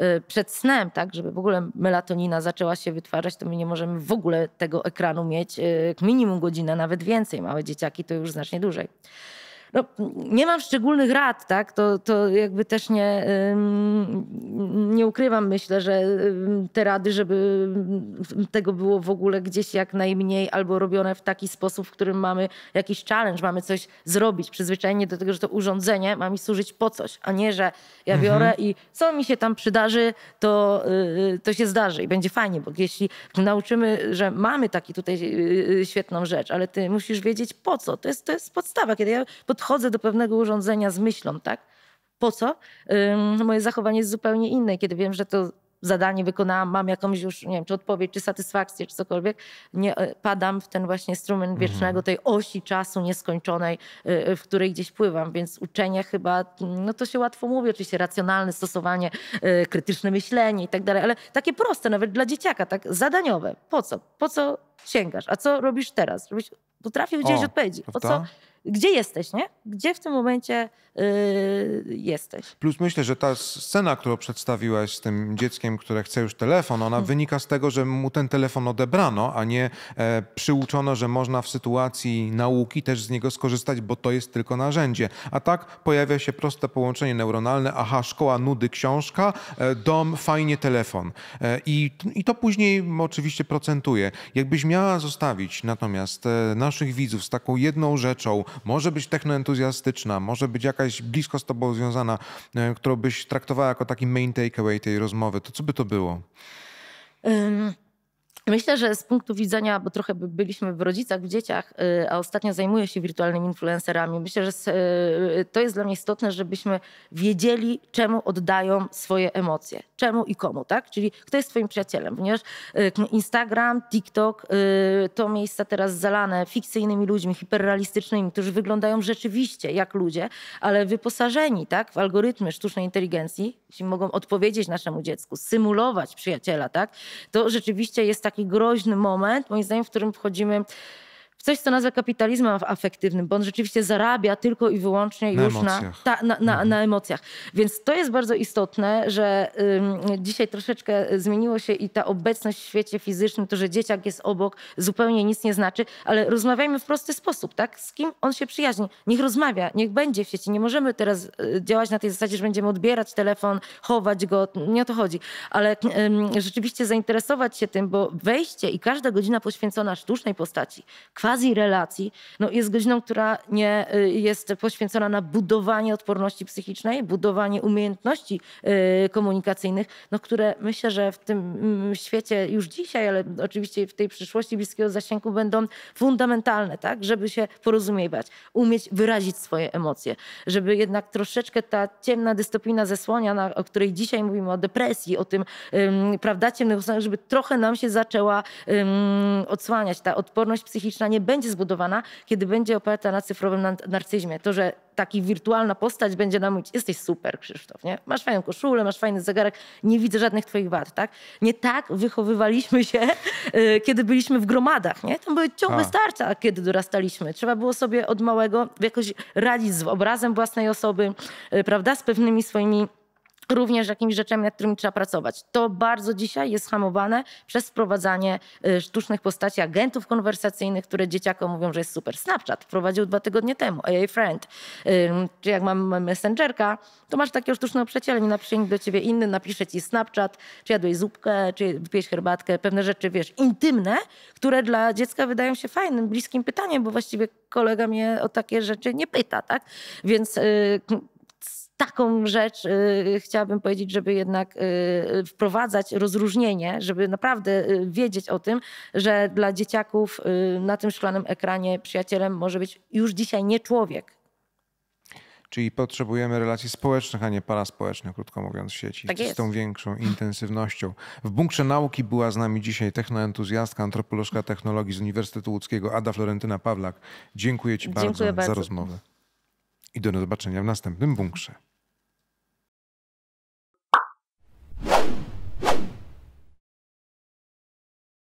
Y, przed snem, tak, żeby w ogóle melatonina zaczęła się wytwarzać, to my nie możemy w ogóle tego ekranu mieć y, minimum godzinę, nawet więcej. Małe dzieciaki to już znacznie dłużej no, nie mam szczególnych rad, tak? To, to jakby też nie, nie ukrywam, myślę, że te rady, żeby tego było w ogóle gdzieś jak najmniej albo robione w taki sposób, w którym mamy jakiś challenge, mamy coś zrobić, przyzwyczajenie do tego, że to urządzenie ma mi służyć po coś, a nie, że ja mhm. biorę mhm. i co mi się tam przydarzy, to, y, to się zdarzy i będzie fajnie, bo jeśli nauczymy, że mamy taki tutaj y, y, świetną rzecz, ale ty musisz wiedzieć po co, to jest, to jest podstawa, kiedy ja pod podchodzę do pewnego urządzenia z myślą, tak? Po co? Ym, moje zachowanie jest zupełnie inne, kiedy wiem, że to zadanie wykonałam, mam jakąś już, nie wiem, czy odpowiedź, czy satysfakcję, czy cokolwiek, nie, y, padam w ten właśnie strumień wiecznego, mhm. tej osi czasu nieskończonej, y, y, w której gdzieś pływam, więc uczenie chyba, no to się łatwo mówi, oczywiście racjonalne stosowanie, krytyczne myślenie i tak dalej, ale takie proste, nawet dla dzieciaka, tak zadaniowe. Po co? Po co sięgasz? A co robisz teraz? potrafię udzielić odpowiedzi. Po co? gdzie jesteś, nie? Gdzie w tym momencie yy, jesteś. Plus myślę, że ta scena, którą przedstawiłaś z tym dzieckiem, które chce już telefon, ona hmm. wynika z tego, że mu ten telefon odebrano, a nie e, przyuczono, że można w sytuacji nauki też z niego skorzystać, bo to jest tylko narzędzie. A tak pojawia się proste połączenie neuronalne, aha, szkoła, nudy, książka, e, dom, fajnie, telefon. E, i, I to później oczywiście procentuje. Jakbyś miała zostawić natomiast e, naszych widzów z taką jedną rzeczą, może być technoentuzjastyczna, może być jakaś blisko z tobą związana, e, którą byś traktowała jako taki main takeaway tej rozmowy, to co by to było? Um, Myślę, że z punktu widzenia, bo trochę byliśmy w rodzicach, w dzieciach, y, a ostatnio zajmuję się wirtualnymi influencerami, myślę, że y, to jest dla mnie istotne, żebyśmy wiedzieli, czemu oddają swoje emocje, czemu i komu, tak? Czyli kto jest twoim przyjacielem, ponieważ y, Instagram, TikTok to miejsca teraz zalane fikcyjnymi ludźmi, hiperrealistycznymi, którzy wyglądają rzeczywiście jak ludzie, ale wyposażeni tak, w algorytmy sztucznej inteligencji, jeśli mogą odpowiedzieć naszemu dziecku, symulować przyjaciela, tak? To rzeczywiście jest tak taki groźny moment, moim zdaniem, w którym wchodzimy coś, co nazwa kapitalizmem afektywnym, bo on rzeczywiście zarabia tylko i wyłącznie na już Na, ta, na, na, mhm. na, emocjach. Więc to jest bardzo istotne, że ym, dzisiaj troszeczkę zmieniło się i ta obecność w świecie fizycznym, to, że dzieciak jest obok, zupełnie nic nie znaczy, ale rozmawiajmy w prosty sposób, tak? Z kim on się przyjaźni? Niech rozmawia, niech będzie w sieci. Nie możemy teraz y, działać na tej zasadzie, że będziemy odbierać telefon, chować go, nie o to chodzi. Ale ym, rzeczywiście zainteresować się tym, bo wejście i każda godzina poświęcona sztucznej postaci, kwarcie, okazji relacji no, jest godziną, która nie y, jest poświęcona na budowanie odporności psychicznej, budowanie umiejętności y, komunikacyjnych, no, które myślę, że w tym mm, świecie już dzisiaj, ale oczywiście w tej przyszłości bliskiego zasięgu będą fundamentalne, tak, żeby się porozumiewać, umieć wyrazić swoje emocje, żeby jednak troszeczkę ta ciemna dystopina zesłania, na, o której dzisiaj mówimy, o depresji, o tym, ym, prawda, ciemnych osobach, żeby trochę nam się zaczęła ym, odsłaniać. Ta odporność psychiczna nie będzie zbudowana, kiedy będzie oparta na cyfrowym narcyzmie. To, że taki wirtualna postać będzie nam mówić, jesteś super Krzysztof, nie? Masz fajną koszulę, masz fajny zegarek, nie widzę żadnych twoich wad, tak? Nie tak wychowywaliśmy się, (laughs) y, kiedy byliśmy w gromadach, nie? Tam były ciągłe starcia, kiedy dorastaliśmy. Trzeba było sobie od małego jakoś radzić z obrazem własnej osoby, y, prawda? Z pewnymi swoimi również jakimiś rzeczami, nad którymi trzeba pracować. To bardzo dzisiaj jest hamowane przez wprowadzanie y, sztucznych postaci agentów konwersacyjnych, które dzieciakom mówią, że jest super. Snapchat wprowadził dwa tygodnie temu, AI Friend. Czy jak mam Messengerka, to masz takiego sztucznego przyjaciela, nie napisze do ciebie inny, napisze ci Snapchat, czy jadłeś zupkę, czy piłeś herbatkę, pewne rzeczy, wiesz, intymne, które dla dziecka wydają się fajnym, bliskim pytaniem, bo właściwie kolega mnie o takie rzeczy nie pyta, tak? Więc y, taką rzecz y, chciałabym powiedzieć, żeby jednak y, wprowadzać rozróżnienie, żeby naprawdę y, wiedzieć o tym, że dla dzieciaków na tym szklanym ekranie przyjacielem może być już dzisiaj nie człowiek. Czyli potrzebujemy relacji społecznych, a nie paraspołecznych, krótko mówiąc, w sieci, tak z tą większą intensywnością. W Bunkrze Nauki była z nami dzisiaj technoentuzjastka, antropolożka technologii z Uniwersytetu Łódzkiego, Ada Florentyna Pawlak. Dziękuję Ci Dziękuję bardzo, bardzo za rozmowę i do zobaczenia w następnym bunkrze.